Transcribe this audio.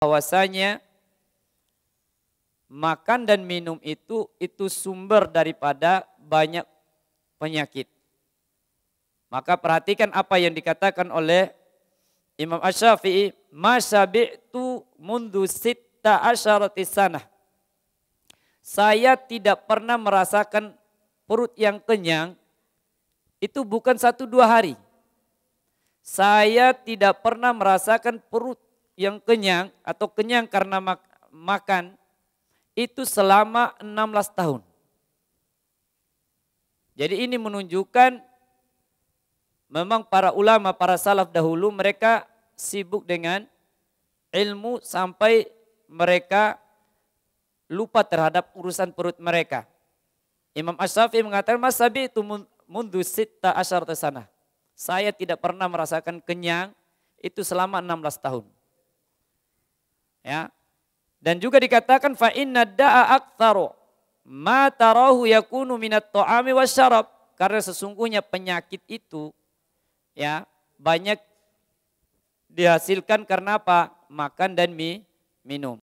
Bahwasanya makan dan minum itu itu sumber daripada banyak penyakit. Maka perhatikan apa yang dikatakan oleh Imam Ash-Syafi'i, "Masabi'tu mundu sitta asyarati sanah." Saya tidak pernah merasakan perut yang kenyang itu bukan satu dua hari saya tidak pernah merasakan perut yang kenyang atau kenyang karena mak makan itu selama 16 tahun. Jadi ini menunjukkan memang para ulama, para salaf dahulu mereka sibuk dengan ilmu sampai mereka lupa terhadap urusan perut mereka. Imam ash shafi mengatakan mas sabi itu mundu sitta asyarta sanah. Saya tidak pernah merasakan kenyang itu selama 16 tahun. Ya. Dan juga dikatakan fa inna da'a aktsaru ma tarahu yakunu minat ta'ami wasyarab karena sesungguhnya penyakit itu ya banyak dihasilkan karena apa? makan dan mie, minum.